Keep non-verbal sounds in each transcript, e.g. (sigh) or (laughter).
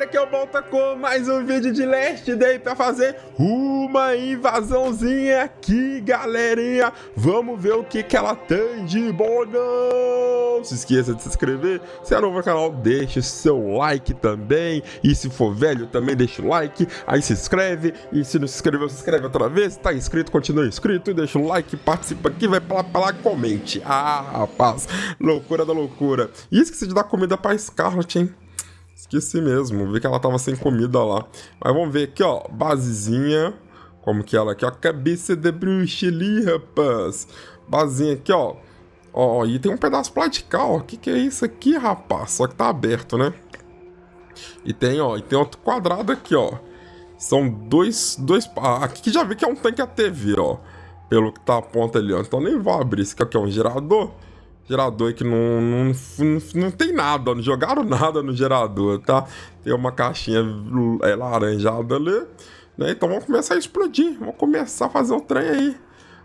galera, que é o com mais um vídeo de Last Day pra fazer uma invasãozinha aqui, galerinha. Vamos ver o que, que ela tem de bom. Não se esqueça de se inscrever. Se é novo no canal, deixa o seu like também. E se for velho, também deixa o like. Aí se inscreve. E se não se inscreveu, se inscreve outra vez. Se tá inscrito, continua inscrito. deixa o like, participa aqui, vai pra lá, pra lá comente. Ah, rapaz, loucura da loucura. E esqueci de dar comida pra Scarlet, hein? Esqueci mesmo, vi que ela tava sem comida lá. Mas vamos ver aqui, ó, basezinha. Como que ela aqui, ó, cabeça de bruxa ali, rapaz. Basezinha aqui, ó. Ó, e tem um pedaço platical, ó. Que que é isso aqui, rapaz? Só que tá aberto, né? E tem, ó, e tem outro quadrado aqui, ó. São dois, dois... Ah, aqui que já vi que é um tanque ATV, ó. Pelo que tá a ponta ali, ó. Então nem vou abrir, isso aqui é, é um gerador gerador que não, não, não, não tem nada, não jogaram nada no gerador, tá? Tem uma caixinha é, laranjada ali, né? Então vamos começar a explodir, vamos começar a fazer o trem aí.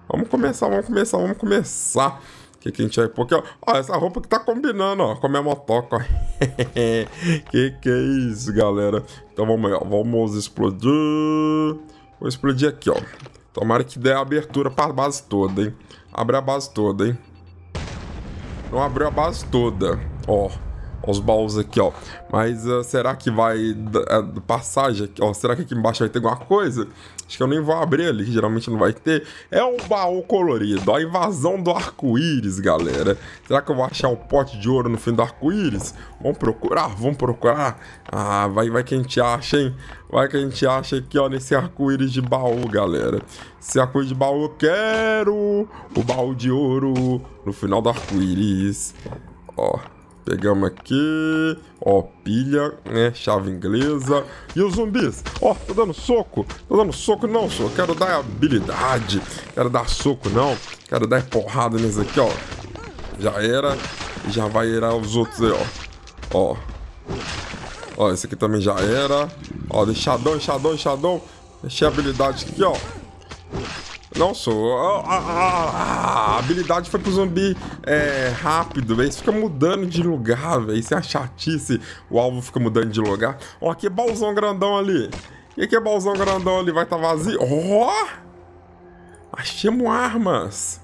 Vamos começar, vamos começar, vamos começar. O que, que a gente vai Porque, ó, essa roupa que tá combinando, ó, com a minha motoca, ó. (laughs) que que é isso, galera? Então vamos aí, ó, vamos explodir. Vou explodir aqui, ó. Tomara que dê a abertura para base toda, hein? Abre a base toda, hein? Não abriu a base toda. Ó aos baús aqui, ó. Mas uh, será que vai uh, passagem aqui, ó? Será que aqui embaixo vai ter alguma coisa? Acho que eu nem vou abrir ali, que geralmente não vai ter. É um baú colorido, a invasão do arco-íris, galera. Será que eu vou achar um pote de ouro no fim do arco-íris? Vamos procurar, vamos procurar. Ah, vai, vai que a gente acha, hein? Vai que a gente acha aqui, ó, nesse arco-íris de baú, galera. Esse arco-íris de baú eu quero! O baú de ouro no final do arco-íris. Ó. Pegamos aqui. Ó, pilha, né? Chave inglesa. E os zumbis. Ó, tô tá dando soco. Tô tá dando soco não, só. Quero dar habilidade. Quero dar soco não. Quero dar porrada nesse aqui, ó. Já era. Já vai irar os outros aí, ó. Ó. Ó, esse aqui também já era. Ó, deixadão, deixadão, deixadão. Deixei a habilidade aqui, ó. Não sou. A, a habilidade foi pro zumbi é, rápido, velho. Isso fica mudando de lugar, velho. Isso é a chatice. O alvo fica mudando de lugar. Ó, que balzão grandão ali. E aqui é balzão grandão ali. Vai estar tá vazio. Ó! Oh! Achamos armas.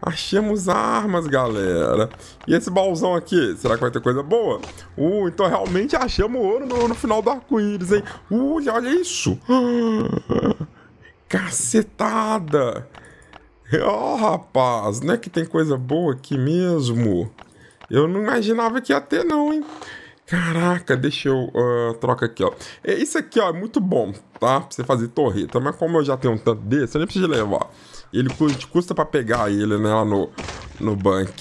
Achamos armas, galera. E esse baúzão aqui, será que vai ter coisa boa? Uh, então realmente achamos ouro no, no final do arco-íris, hein? Uh, olha isso. (gasps) Ah, cacetada! Ó, oh, rapaz, não é que tem coisa boa aqui mesmo? Eu não imaginava que ia ter, não, hein? Caraca, deixa eu... Uh, troca aqui, ó. É, isso aqui, ó, é muito bom, tá? Pra você fazer torreta. Mas como eu já tenho um tanto desse, eu nem preciso levar. Ele custa pra pegar ele, né, lá no, no banco.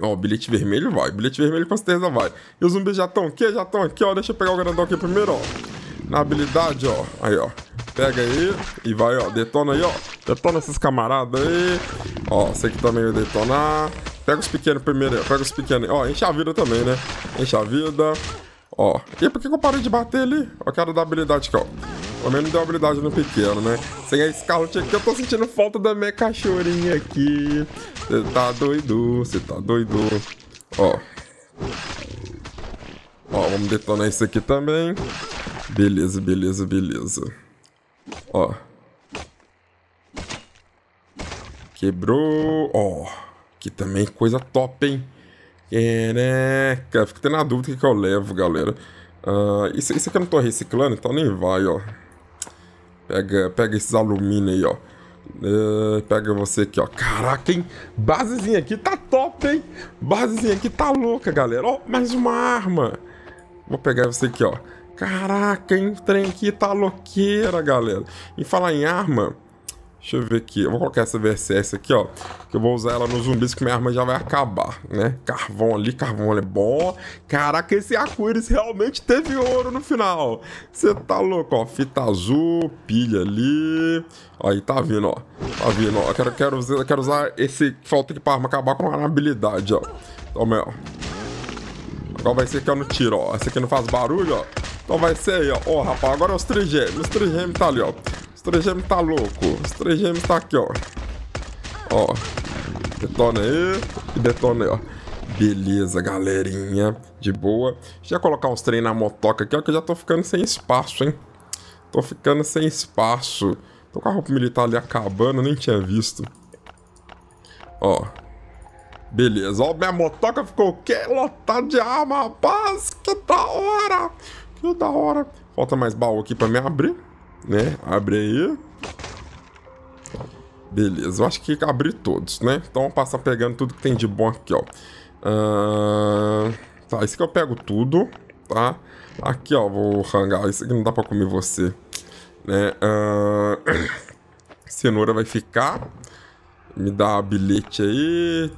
Ó, bilhete vermelho vai. Bilhete vermelho com certeza vai. E os zumbis já estão aqui, já estão aqui, ó. Deixa eu pegar o grandão aqui primeiro, ó. Na habilidade, ó. Aí, ó. Pega aí e vai, ó. Detona aí, ó. Detona esses camaradas aí. Ó, você que também vai detonar. Pega os pequenos primeiro, ó. pega os pequenos. Ó, enche a vida também, né? Enche a vida. Ó. E por que eu parei de bater ali? Eu quero dar habilidade aqui, ó. Pelo menos deu habilidade no pequeno, né? Sem a Scarlet aqui, eu tô sentindo falta da minha cachorrinha aqui. Você tá doido, você tá doido. Ó. Ó, vamos detonar isso aqui também. Beleza, beleza, beleza. Ó. Quebrou. Ó. Que também coisa top, hein? Caraca. Fico tendo a dúvida o que, que eu levo, galera. Uh, isso, isso aqui eu não tô reciclando, então nem vai, ó. Pega, pega esses alumínio aí, ó. Uh, pega você aqui, ó. Caraca, hein? Basezinha aqui tá top, hein? Basezinha aqui tá louca, galera. Ó, mais uma arma. Vou pegar você aqui, ó. Caraca, hein? O trem aqui tá louqueira, galera. E falar em arma, deixa eu ver aqui. Eu vou colocar essa VSS aqui, ó. Que eu vou usar ela nos zumbis, que minha arma já vai acabar, né? Carvão ali, carvão ali é bom. Caraca, esse arco-íris realmente teve ouro no final. Você tá louco, ó. Fita azul, pilha ali. Aí tá vindo, ó. Tá vindo, ó. Eu quero, quero, usar, quero usar esse que falta aqui pra arma acabar com a habilidade, ó. Toma aí, ó. Qual vai ser que eu não tiro, ó. Essa aqui não faz barulho, ó. Então vai ser aí, ó. Ó, oh, rapaz, agora é os trigêmeos. Os trigêmeos tá ali, ó. Os trigêmeos tá louco. Os trigêmeos tá aqui, ó. Ó. Detona aí. E detona aí, ó. Beleza, galerinha. De boa. Deixa eu colocar uns trem na motoca aqui, ó, que eu já tô ficando sem espaço, hein. Tô ficando sem espaço. Tô com a roupa militar ali acabando, nem tinha visto. Ó. Beleza. Ó, minha motoca ficou o quê? Lotada de arma, rapaz. Que da hora. Que da hora. Falta mais baú aqui pra me abrir, né? Abre aí. Beleza, eu acho que abri todos, né? Então vamos passar pegando tudo que tem de bom aqui, ó. Ah, tá, isso que eu pego tudo, tá? Aqui, ó, vou rangar. Isso aqui não dá pra comer você, né? Ah, (clears throat) cenoura vai ficar. Me dá bilhete aí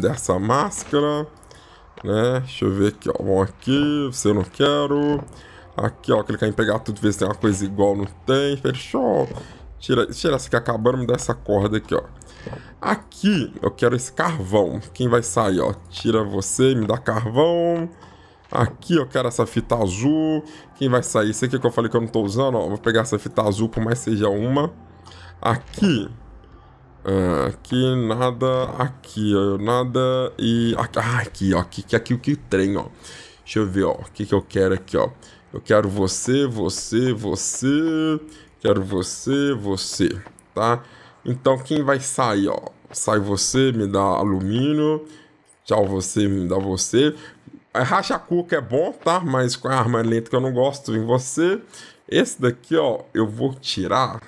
dessa máscara né? Deixa eu ver aqui, ó. Bom, aqui, você não quero. Aqui, ó, clicar em pegar tudo, ver se tem uma coisa igual, não tem. Fechou. Tira, tira essa que tá acabaram, me dar essa corda aqui, ó. Aqui, eu quero esse carvão. Quem vai sair, ó? Tira você, me dá carvão. Aqui eu quero essa fita azul. Quem vai sair? Isso aqui que eu falei que eu não tô usando, ó. Vou pegar essa fita azul, por mais seja uma. Aqui, aqui, é, nada, aqui, ó, nada e. Aqui, ah, aqui, ó. Aqui, aqui, aqui o que trem, ó. Deixa eu ver, ó. O que, que eu quero aqui, ó. Eu quero você, você, você. Quero você, você, tá? Então quem vai sair, ó? Sai você, me dá alumínio. Tchau, você, me dá você. É, racha cuca é bom, tá? Mas com a arma lenta que eu não gosto em você. Esse daqui, ó, eu vou tirar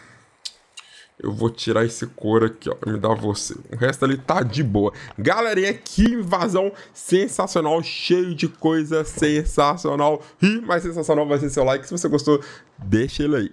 eu vou tirar esse couro aqui, ó, me dar você. O resto ali tá de boa. Galerinha, que invasão sensacional, cheio de coisa sensacional. E mais sensacional vai ser seu like. Se você gostou, deixa ele aí.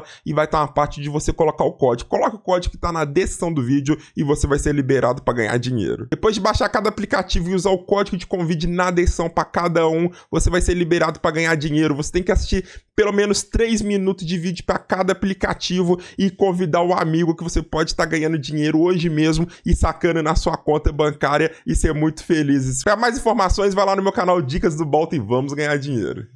tela e vai estar tá uma parte de você colocar o código. Coloca o código que está na descrição do vídeo e você vai ser liberado para ganhar dinheiro. Depois de baixar cada aplicativo e usar o código de convite na descrição para cada um, você vai ser liberado para ganhar dinheiro. Você tem que assistir pelo menos 3 minutos de vídeo para cada aplicativo e convidar o um amigo que você pode estar tá ganhando dinheiro hoje mesmo e sacando na sua conta bancária e ser muito felizes. Para mais informações, vai lá no meu canal Dicas do Bolta e vamos ganhar dinheiro.